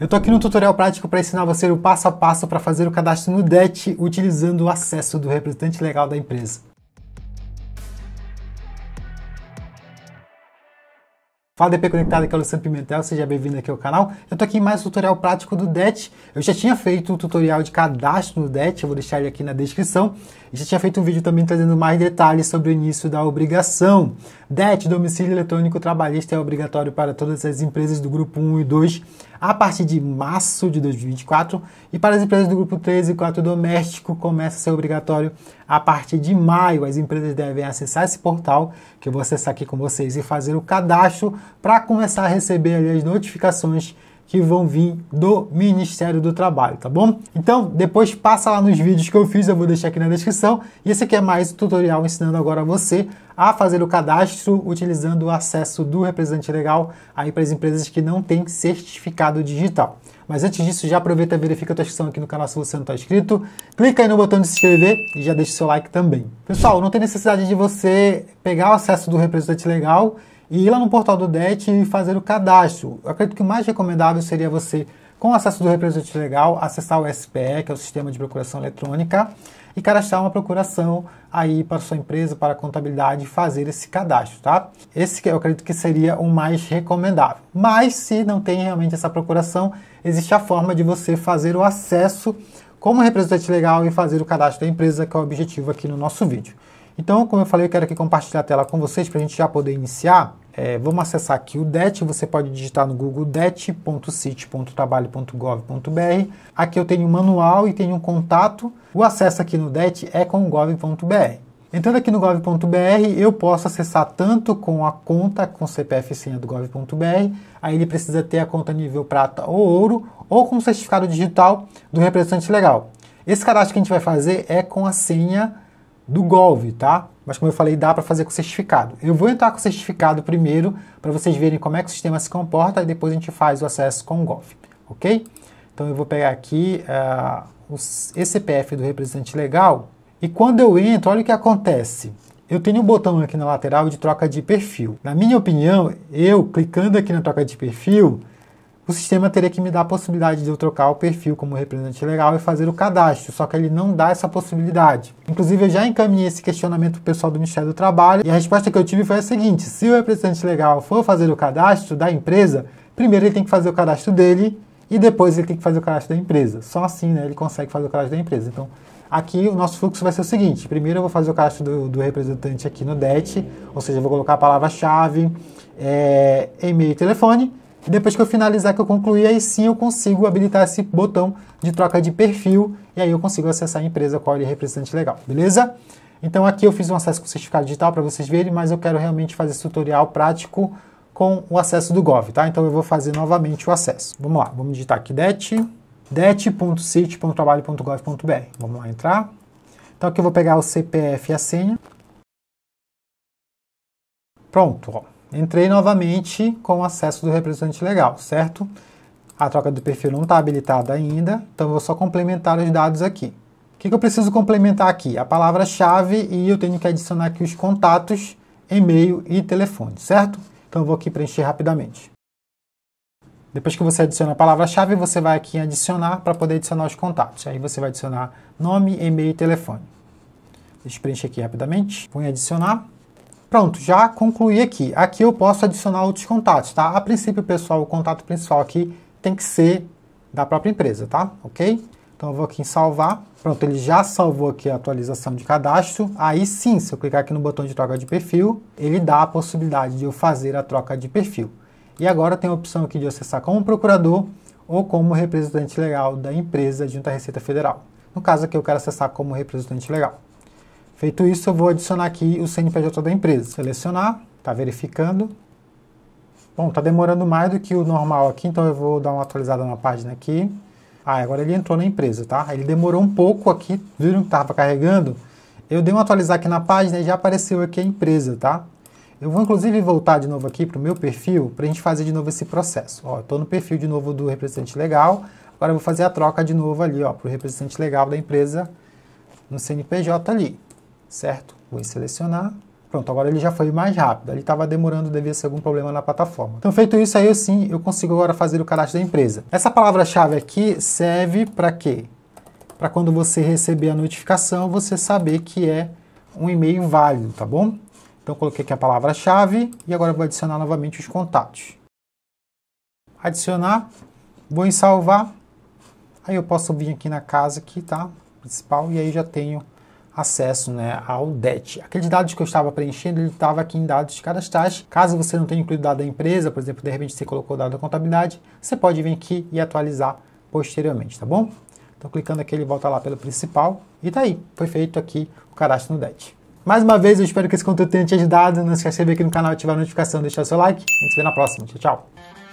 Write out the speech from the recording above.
Eu tô aqui no tutorial prático para ensinar você o passo a passo para fazer o cadastro no DET utilizando o acesso do representante legal da empresa. Fala DP Conectado, aqui é o Luciano Pimentel, seja bem-vindo aqui ao canal. Eu tô aqui em mais um tutorial prático do DET. Eu já tinha feito um tutorial de cadastro no DET, eu vou deixar ele aqui na descrição. E já tinha feito um vídeo também trazendo mais detalhes sobre o início da obrigação. DET, domicílio eletrônico trabalhista, é obrigatório para todas as empresas do grupo 1 e 2 a partir de março de 2024 e para as empresas do grupo 3 e 4 doméstico começa a ser obrigatório a partir de maio, as empresas devem acessar esse portal, que eu vou acessar aqui com vocês, e fazer o cadastro para começar a receber as notificações que vão vir do Ministério do Trabalho, tá bom? Então, depois passa lá nos vídeos que eu fiz, eu vou deixar aqui na descrição. E esse aqui é mais um tutorial ensinando agora a você a fazer o cadastro utilizando o acesso do representante legal aí para as empresas que não têm certificado digital. Mas antes disso, já aproveita e verifica a tua inscrição aqui no canal se você não está inscrito. Clica aí no botão de se inscrever e já deixa o seu like também. Pessoal, não tem necessidade de você pegar o acesso do representante legal e ir lá no portal do DET e fazer o cadastro. Eu acredito que o mais recomendável seria você, com acesso do representante legal, acessar o SPE, que é o Sistema de Procuração Eletrônica, e cadastrar uma procuração aí para sua empresa, para a contabilidade, fazer esse cadastro, tá? Esse eu acredito que seria o mais recomendável. Mas se não tem realmente essa procuração, existe a forma de você fazer o acesso como representante legal e fazer o cadastro da empresa, que é o objetivo aqui no nosso vídeo. Então, como eu falei, eu quero aqui compartilhar a tela com vocês para a gente já poder iniciar. É, vamos acessar aqui o DET, você pode digitar no Google det.sit.trabalho.gov.br. Aqui eu tenho o um manual e tenho um contato. O acesso aqui no DET é com gov.br. Entrando aqui no gov.br, eu posso acessar tanto com a conta com CPF e senha do gov.br, aí ele precisa ter a conta nível prata ou ouro, ou com o certificado digital do representante legal. Esse cadastro que a gente vai fazer é com a senha do Golfe, tá? Mas como eu falei, dá para fazer com certificado. Eu vou entrar com certificado primeiro para vocês verem como é que o sistema se comporta e depois a gente faz o acesso com o ok? Então eu vou pegar aqui uh, ah, o CPF do representante legal e quando eu entro, olha o que acontece. Eu tenho um botão aqui na lateral de troca de perfil. Na minha opinião, eu clicando aqui na troca de perfil, o sistema teria que me dar a possibilidade de eu trocar o perfil como representante legal e fazer o cadastro, só que ele não dá essa possibilidade. Inclusive, eu já encaminhei esse questionamento para o pessoal do Ministério do Trabalho e a resposta que eu tive foi a seguinte: se o representante legal for fazer o cadastro da empresa, primeiro ele tem que fazer o cadastro dele e depois ele tem que fazer o cadastro da empresa. Só assim né, ele consegue fazer o cadastro da empresa. Então, aqui o nosso fluxo vai ser o seguinte: primeiro eu vou fazer o cadastro do, do representante aqui no DET, ou seja, eu vou colocar a palavra-chave, é, e-mail e telefone. E depois que eu finalizar, que eu concluir, aí sim eu consigo habilitar esse botão de troca de perfil e aí eu consigo acessar a empresa qual é representante legal, beleza? Então aqui eu fiz um acesso com certificado digital para vocês verem, mas eu quero realmente fazer esse tutorial prático com o acesso do Gov, tá? Então eu vou fazer novamente o acesso. Vamos lá, vamos digitar aqui det, det.site.trabalho.gov.br. Vamos lá entrar. Então aqui eu vou pegar o CPF e a senha. Pronto, ó. Entrei novamente com o acesso do representante legal, certo? A troca do perfil não está habilitada ainda, então vou só complementar os dados aqui. O que, que eu preciso complementar aqui? A palavra-chave e eu tenho que adicionar aqui os contatos, e-mail e telefone, certo? Então eu vou aqui preencher rapidamente. Depois que você adiciona a palavra-chave, você vai aqui em adicionar para poder adicionar os contatos. Aí você vai adicionar nome, e-mail e telefone. Deixa eu preencher aqui rapidamente. Vou em adicionar. Pronto, já concluí aqui. Aqui eu posso adicionar outros contatos, tá? A princípio, pessoal, o contato principal aqui tem que ser da própria empresa, tá? Ok? Então eu vou aqui em salvar. Pronto, ele já salvou aqui a atualização de cadastro. Aí sim, se eu clicar aqui no botão de troca de perfil, ele dá a possibilidade de eu fazer a troca de perfil. E agora tem a opção aqui de acessar como procurador ou como representante legal da empresa junto à Receita Federal. No caso aqui eu quero acessar como representante legal. Feito isso, eu vou adicionar aqui o CNPJ da empresa. Selecionar, tá verificando. Bom, tá demorando mais do que o normal aqui, então eu vou dar uma atualizada na página aqui. Ah, agora ele entrou na empresa, tá? Ele demorou um pouco aqui, viram que tava carregando? Eu dei uma atualizar aqui na página e já apareceu aqui a empresa, tá? Eu vou inclusive voltar de novo aqui para o meu perfil para a gente fazer de novo esse processo. Ó, estou no perfil de novo do representante legal, agora eu vou fazer a troca de novo ali para o representante legal da empresa no CNPJ ali certo? Vou selecionar. Pronto, agora ele já foi mais rápido. Ele estava demorando, devia ser algum problema na plataforma. Então, feito isso aí, eu, sim, eu consigo agora fazer o cadastro da empresa. Essa palavra-chave aqui serve para quê? Para quando você receber a notificação, você saber que é um e-mail válido, tá bom? Então, coloquei aqui a palavra-chave e agora vou adicionar novamente os contatos. Adicionar, vou em salvar. Aí eu posso vir aqui na casa aqui, tá? Principal, e aí já tenho acesso né, ao DET. Aqueles dados que eu estava preenchendo, ele estava aqui em dados cadastrais. Caso você não tenha incluído dado da empresa, por exemplo, de repente você colocou o dado da contabilidade, você pode vir aqui e atualizar posteriormente, tá bom? Então clicando aqui ele volta lá pelo principal e tá aí, foi feito aqui o cadastro no DET. Mais uma vez, eu espero que esse conteúdo tenha te ajudado. Não se inscreve aqui no canal, ativar a notificação, deixar o seu like. A gente se vê na próxima. Tchau, tchau.